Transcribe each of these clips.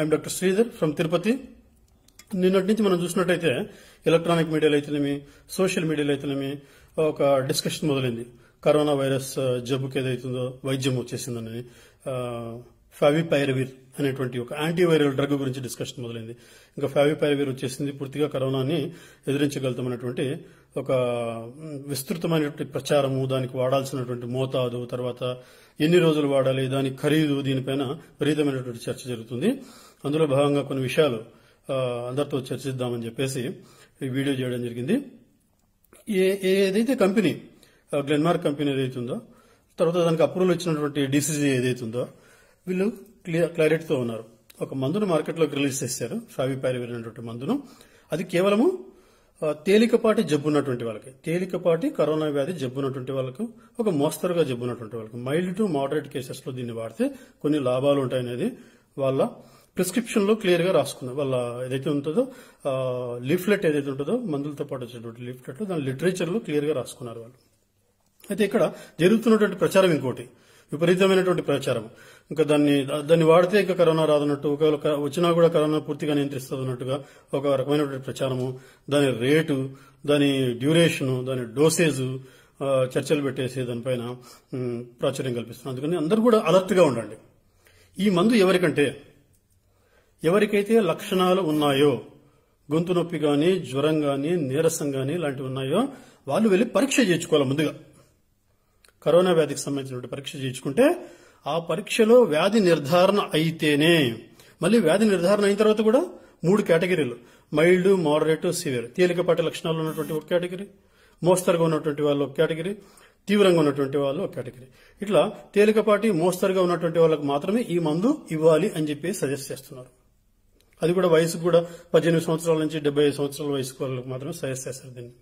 I'm doctor Sridhar from Tirupati నిన్నటి నుంచి మనం చూసినట్టయితే ఎలక్ట్రానిక్ మీడియాలో అయితేనేమి సోషల్ మీడియాలో అయితేనేమి ఒక డిస్కషన్ మొదలైంది కరోనా వైరస్ జబ్బుకి ఏదైతుందో వైద్యం వచ్చేసిందని ఫావిపైరవిర్ అనేటువంటి ఒక యాంటీవైరల్ డ్రగ్ గురించి డిస్కషన్ మొదలైంది ఇంకా ఫావిపైరవిర్ వచ్చేసింది పూర్తిగా కరోనాని ఎదిరించగలుగుతామన్నటువంటి ఒక విస్తృతమైనటువంటి ప్రచారము దానికి వాడాల్సినటువంటి మోతాదు తర్వాత ఎన్ని రోజులు వాడాలి దాని ఖరీదు దీనిపైన విపరీతమైనటువంటి చర్చ జరుగుతుంది అందులో భాగంగా కొన్ని విషయాలు అందరితో చర్చిద్దామని చెప్పేసి వీడియో చేయడం జరిగింది ఏదైతే కంపెనీ గ్లెన్మార్క్ కంపెనీ ఏదైతే ఉందో తర్వాత దానికి అప్రూవల్ ఇచ్చినటువంటి డిసిజీ ఏదైతే ఉందో వీళ్ళు క్లియర్ క్లారిటీతో ఉన్నారు ఒక మందును మార్కెట్లోకి రిలీజ్ చేశారు ఫావిపారివిర్ అనేటువంటి మందును అది కేవలము తేలికపాటి జబ్బు ఉన్నటువంటి వాళ్ళకి తేలికపాటి కరోనా వ్యాధి జబ్బు ఉన్నటువంటి వాళ్ళకు ఒక మోస్తరుగా జబ్బు ఉన్నటువంటి వాళ్ళకి మైల్డ్ టు మోడరేట్ కేసెస్లో దీన్ని వాడితే కొన్ని లాభాలు ఉంటాయనేది వాళ్ళ ప్రిస్క్రిప్షన్లో క్లియర్గా రాసుకున్నారు వాళ్ళ ఏదైతే ఉంటుందో లీఫ్లెట్ ఏదైతే ఉంటుందో మందులతో పాటు వచ్చేటువంటి లీఫ్లెట్లో దాని లిటరేచర్లో క్లియర్గా రాసుకున్నారు వాళ్ళు అయితే ఇక్కడ జరుగుతున్నటువంటి ప్రచారం ఇంకోటి విపరీతమైనటువంటి ప్రచారం ఇంకా దాన్ని దాన్ని వాడితే ఇంకా కరోనా రాదన్నట్టు ఒకవేళ వచ్చినా కూడా కరోనా పూర్తిగా నియంత్రిస్తుంది అన్నట్టుగా ఒక రకమైనటువంటి ప్రచారము దాని రేటు దాని డ్యూరేషను దాని డోసేజు చర్చలు పెట్టేసి దానిపైన ప్రాచుర్యం కల్పిస్తున్నాం అందుకని అందరూ కూడా అలర్ట్గా ఉండండి ఈ మందు ఎవరికంటే ఎవరికైతే లక్షణాలు ఉన్నాయో గొంతు నొప్పి కానీ జ్వరం కానీ నీరసం కానీ ఇలాంటివి ఉన్నాయో వాళ్ళు వెళ్ళి పరీక్ష చేయించుకోవాలి ముందుగా కరోనా వ్యాధికి సంబంధించినటువంటి పరీక్ష చేయించుకుంటే ఆ పరీక్షలో వ్యాధి నిర్ధారణ అయితేనే మళ్ళీ వ్యాధి నిర్ధారణ అయిన తర్వాత కూడా మూడు కేటగిరీలు మైల్డ్ మోడరేట్ సివియర్ తేలికపాటి లక్షణాలు ఉన్నటువంటి ఒక కేటగిరీ మోస్తరుగా ఉన్నటువంటి వాళ్ళు ఒక కేటగిరీ తీవ్రంగా ఉన్నటువంటి వాళ్ళు ఒక కేటగిరీ ఇట్లా తేలికపాటి మోస్తరుగా ఉన్నటువంటి వాళ్ళకు మాత్రమే ఈ మందు ఇవ్వాలి అని చెప్పి సజెస్ట్ చేస్తున్నారు అది కూడా వయసు కూడా పద్దెనిమిది సంవత్సరాల నుంచి డెబ్బై సంవత్సరాల వయసు వాళ్ళకి మాత్రమే సజెస్ట్ చేస్తారు దీన్ని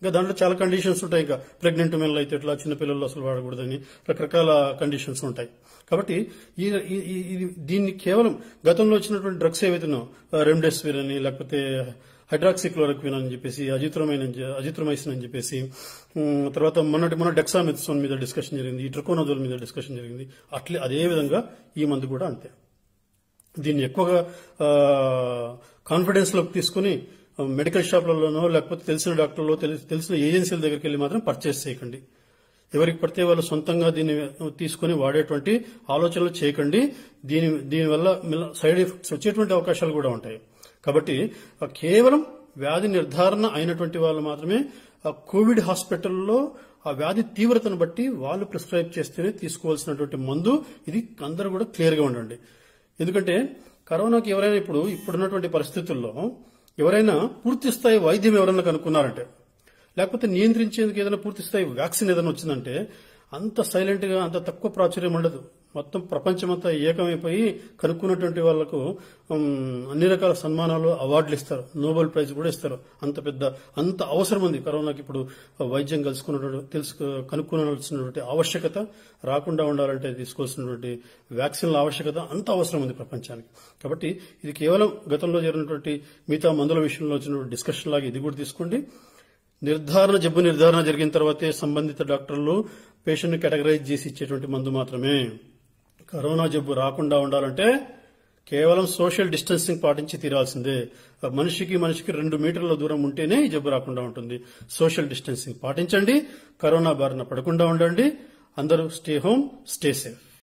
ఇంకా దాంట్లో చాలా కండిషన్స్ ఉంటాయి ఇంకా ప్రెగ్నెంట్ ఉమెన్లు అయితే ఇట్లా చిన్నపిల్లలు అసలు వాడకూడదని రకరకాల కండిషన్స్ ఉంటాయి కాబట్టి ఈ దీన్ని కేవలం గతంలో వచ్చినటువంటి డ్రగ్స్ ఏవైతేనో రెమ్డెసివిర్ అని లేకపోతే హైడ్రాక్సిక్లోరక్విన్ అని చెప్పేసి అజిత్రమైన అజిత్రమైసిన్ అని చెప్పేసి తర్వాత మొన్నటి మొన్న డెక్సామెథసోన్ మీద డిస్కషన్ జరిగింది ఈ ట్రికోనోజోల్ మీద డిస్కషన్ జరిగింది అట్లే అదే విధంగా ఈ మందు కూడా అంతే దీన్ని ఎక్కువగా కాన్ఫిడెన్స్లోకి తీసుకుని మెడికల్ షాప్లలోనో లేకపోతే తెలిసిన డాక్టర్లో తెలిసిన ఏజెన్సీల దగ్గరికి వెళ్ళి మాత్రం పర్చేస్ చేయకండి ఎవరికి పడితే వాళ్ళు సొంతంగా దీన్ని తీసుకుని వాడేటువంటి ఆలోచనలు చేయకండి దీని దీనివల్ల సైడ్ ఎఫెక్ట్స్ వచ్చేటువంటి అవకాశాలు కూడా ఉంటాయి కాబట్టి కేవలం వ్యాధి నిర్ధారణ అయినటువంటి వాళ్ళు మాత్రమే కోవిడ్ హాస్పిటల్లో ఆ వ్యాధి తీవ్రతను బట్టి వాళ్ళు ప్రిస్క్రైబ్ చేస్తేనే తీసుకోవాల్సినటువంటి మందు ఇది అందరూ కూడా క్లియర్గా ఉండండి ఎందుకంటే కరోనాకి ఎవరైనా ఇప్పుడు ఇప్పుడున్నటువంటి పరిస్థితుల్లో ఎవరైనా పూర్తిస్థాయి వైద్యం ఎవరైనా కనుక్కున్నారంటే లేకపోతే నియంత్రించేందుకు ఏదైనా పూర్తిస్థాయి వ్యాక్సిన్ ఏదైనా వచ్చిందంటే అంత సైలెంట్గా అంత తక్కువ ప్రాచుర్యం ఉండదు మొత్తం ప్రపంచమంతా ఏకమైపోయి కనుక్కున్నటువంటి వాళ్లకు అన్ని రకాల సన్మానాలు అవార్డులు ఇస్తారు నోబెల్ ప్రైజ్ కూడా ఇస్తారు అంత పెద్ద అంత అవసరం ఉంది కరోనాకి ఇప్పుడు వైద్యం కలుసుకున్నటువంటి తెలుసు కనుక్కోవాల్సినటువంటి ఆవశ్యకత రాకుండా ఉండాలంటే తీసుకోవాల్సినటువంటి వ్యాక్సిన్ల ఆవశ్యకత అంత అవసరం ఉంది ప్రపంచానికి కాబట్టి ఇది కేవలం గతంలో జరిగినటువంటి మిగతా మందుల విషయంలో వచ్చినటువంటి డిస్కషన్ లాగా ఇది కూడా తీసుకోండి నిర్ధారణ జబ్బు నిర్ధారణ జరిగిన తర్వాతే సంబంధిత డాక్టర్లు పేషెంట్ కేటగరైజ్ చేసి ఇచ్చేటువంటి మందు మాత్రమే కరోనా జబ్బు రాకుండా ఉండాలంటే కేవలం సోషల్ డిస్టెన్సింగ్ పాటించి తీరాల్సిందే మనిషికి మనిషికి రెండు మీటర్ల దూరం ఉంటేనే ఈ జబ్బు రాకుండా ఉంటుంది సోషల్ డిస్టెన్సింగ్ పాటించండి కరోనా బారిన పడకుండా ఉండండి అందరూ స్టే హోమ్ స్టే సేఫ్